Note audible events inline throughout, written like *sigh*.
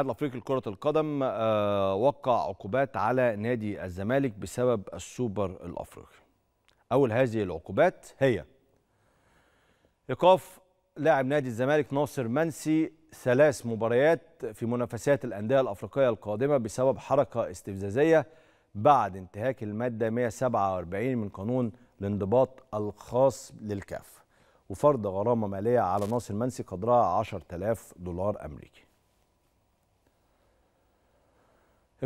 الاتحاد الافريقي لكره القدم آه، وقع عقوبات على نادي الزمالك بسبب السوبر الافريقي اول هذه العقوبات هي ايقاف لاعب نادي الزمالك ناصر منسي ثلاث مباريات في منافسات الانديه الافريقيه القادمه بسبب حركه استفزازيه بعد انتهاك الماده 147 من قانون الانضباط الخاص للكاف وفرض غرامه ماليه على ناصر منسي قدرها 10000 دولار امريكي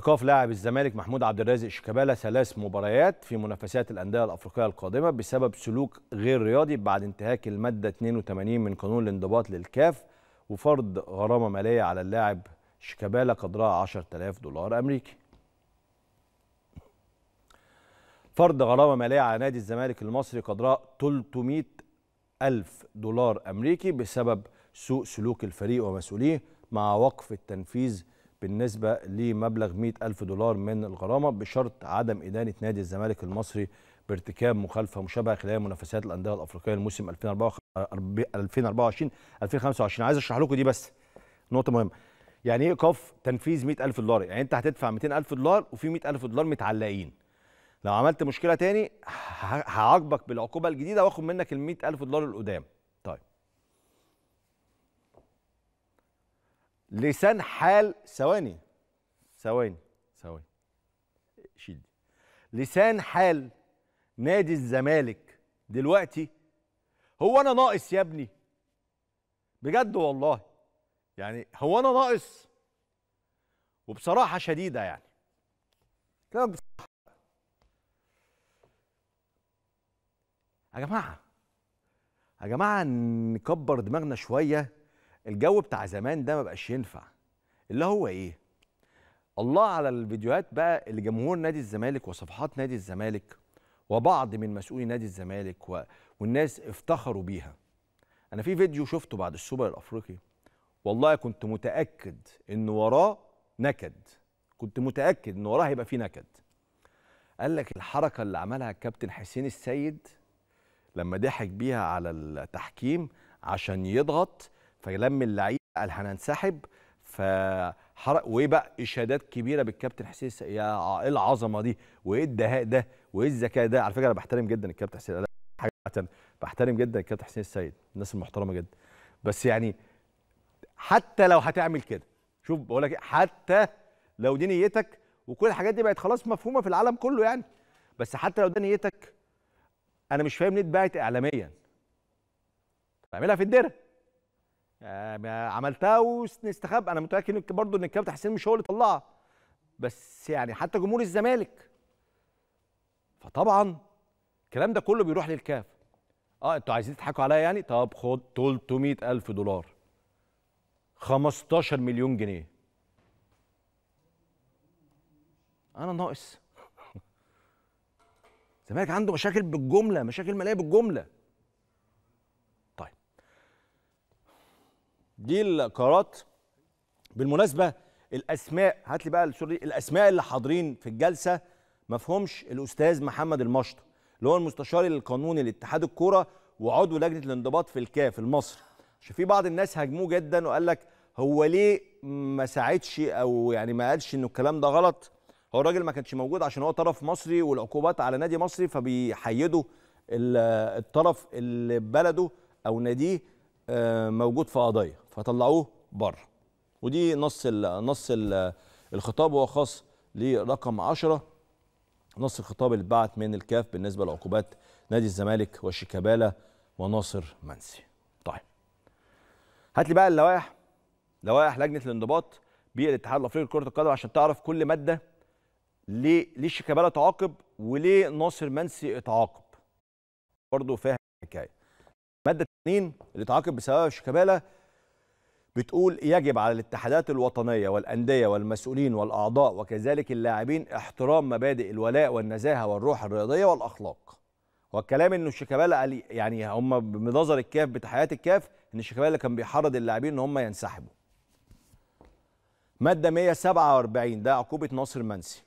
ايقاف لاعب الزمالك محمود عبد الرازق شيكابالا ثلاث مباريات في منافسات الانديه الافريقيه القادمه بسبب سلوك غير رياضي بعد انتهاك الماده 82 من قانون الانضباط للكاف وفرض غرامه ماليه على اللاعب شيكابالا قدرها 10000 دولار امريكي فرض غرامه ماليه على نادي الزمالك المصري قدرها 300000 دولار أمريكي بسبب سوء سلوك الفريق ومسؤوليه مع وقف التنفيذ بالنسبة لمبلغ 100 ألف دولار من الغرامة بشرط عدم إدانة نادي الزمالك المصري بارتكاب مخالفة مشابهة خلال منافسات الأندية الأفريقية الموسم 2024 2025 عايز أشرح لكم دي بس نقطة مهمة يعني إيه إيقاف تنفيذ 100 ألف دولار يعني أنت هتدفع 200 ألف دولار وفي 100 ألف دولار متعلقين لو عملت مشكلة تاني هعاقبك بالعقوبة الجديدة وآخد منك ال 100 ألف دولار القدام لسان حال ثواني ثواني ثواني شيل لسان حال نادي الزمالك دلوقتي هو انا ناقص يا ابني بجد والله يعني هو انا ناقص وبصراحه شديده يعني كلامك بصراحه يا جماعه يا جماعه نكبر دماغنا شويه الجو بتاع زمان ده ما بقاش ينفع اللي هو ايه الله على الفيديوهات بقى اللي جمهور نادي الزمالك وصفحات نادي الزمالك وبعض من مسؤولي نادي الزمالك و... والناس افتخروا بيها انا في فيديو شفته بعد السوبر الافريقي والله كنت متاكد ان وراه نكد كنت متاكد ان وراه هيبقى فيه نكد قال لك الحركه اللي عملها الكابتن حسين السيد لما ضحك بيها على التحكيم عشان يضغط فلم اللعيب قال هننسحب فحرق وبقى اشادات كبيره بالكابتن حسين يا ايه العظمه دي وايه الدهاء ده وايه الذكاء ده على فكره انا بحترم جدا الكابتن حسين حقيقه بحترم جدا الكابتن حسين السيد الناس المحترمه جدا بس يعني حتى لو هتعمل كده شوف بقول لك إيه، حتى لو دي نيتك وكل الحاجات دي بقت خلاص مفهومه في العالم كله يعني بس حتى لو ده نيتك انا مش فاهم ليه اتباعت اعلاميا اعملها في الدرة آه، عملتها واستخاب انا متاكد برضو ان الكابتن حسين مش هو اللي طلعها بس يعني حتى جمهور الزمالك فطبعا الكلام ده كله بيروح للكاف اه انتوا عايزين تضحكوا عليا يعني طب خد 300 الف دولار 15 مليون جنيه انا ناقص *laughs* الزمالك عنده مشاكل بالجمله مشاكل ماليه بالجمله دي القرارات بالمناسبه الاسماء هات لي بقى السوري الاسماء اللي حاضرين في الجلسه ما فهمش الاستاذ محمد المشط اللي هو المستشار القانوني لاتحاد الكوره وعضو لجنه الانضباط في الكاف المصري عشان في بعض الناس هاجموه جدا وقال لك هو ليه ما ساعدش او يعني ما قالش انه الكلام ده غلط هو الراجل ما كانش موجود عشان هو طرف مصري والعقوبات على نادي مصري فبيحيدوا الطرف اللي بلده او ناديه آه، موجود في قضيه فطلعوه بره ودي نص الـ نص الـ الخطاب هو خاص لرقم 10 نص الخطاب اللي اتبعت من الكاف بالنسبه لعقوبات نادي الزمالك وشيكابالا وناصر منسي طيب هات لي بقى اللوائح لوائح لجنه الانضباط بالاتحاد الافريقي لكره القدم عشان تعرف كل ماده ليه ليه شيكابالا تعاقب وليه ناصر منسي اتعاقب برضه فاهم الحكايه ماده 2 اللي تعاقب بسببها شيكابالا بتقول يجب على الاتحادات الوطنيه والانديه والمسؤولين والاعضاء وكذلك اللاعبين احترام مبادئ الولاء والنزاهه والروح الرياضيه والاخلاق والكلام انه شيكابالا يعني هم بنظر الكاف بتحيات الكاف ان شيكابالا كان بيحرض اللاعبين ان هم ينسحبوا ماده 147 ده عقوبه ناصر منسي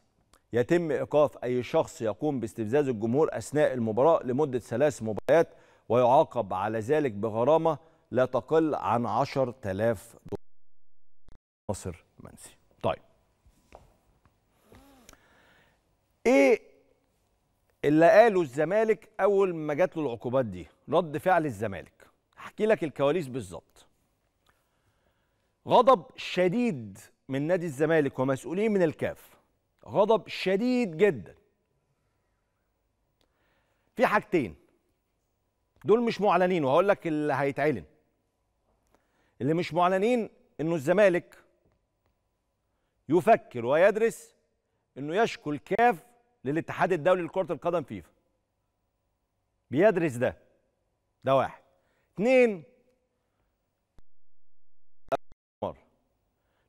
يتم ايقاف اي شخص يقوم باستفزاز الجمهور اثناء المباراه لمده ثلاث مباريات ويعاقب على ذلك بغرامة لا تقل عن 10000 دولار ناصر منسي طيب ايه اللي قاله الزمالك اول ما جات له العقوبات دي رد فعل الزمالك احكي لك الكواليس بالظبط غضب شديد من نادي الزمالك ومسؤولين من الكاف غضب شديد جدا في حاجتين دول مش معلنين وهقول لك اللي هيتعلن اللي مش معلنين انه الزمالك يفكر ويدرس انه يشكو الكاف للاتحاد الدولي لكره القدم فيفا بيدرس ده ده واحد اتنين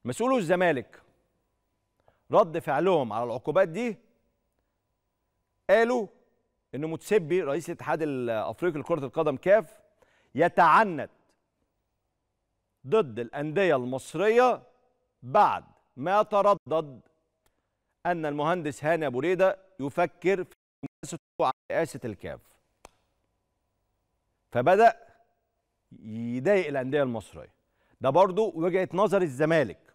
مسؤولو الزمالك رد فعلهم على العقوبات دي قالوا ان متسبي رئيس الاتحاد الافريقي لكره القدم كاف يتعنت ضد الانديه المصريه بعد ما تردد ان المهندس هاني ابو ريده يفكر في على رئاسه الكاف فبدا يضايق الانديه المصريه ده برضو وجهه نظر الزمالك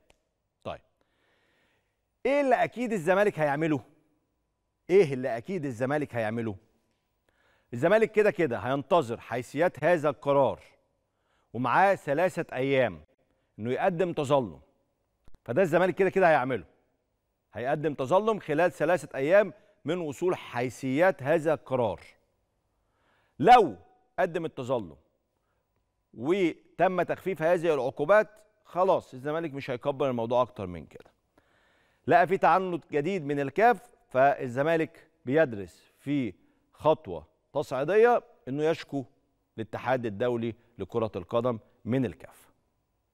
طيب ايه اللي اكيد الزمالك هيعمله ايه اللي اكيد الزمالك هيعمله الزمالك كده كده هينتظر حيثيات هذا القرار ومعاه ثلاثه ايام انه يقدم تظلم فده الزمالك كده كده هيعمله هيقدم تظلم خلال ثلاثه ايام من وصول حيثيات هذا القرار لو قدم التظلم وتم تخفيف هذه العقوبات خلاص الزمالك مش هيكبر الموضوع اكتر من كده لقى في تعنت جديد من الكاف فالزمالك بيدرس في خطوه تصعيديه انه يشكو الاتحاد الدولي لكره القدم من الكاف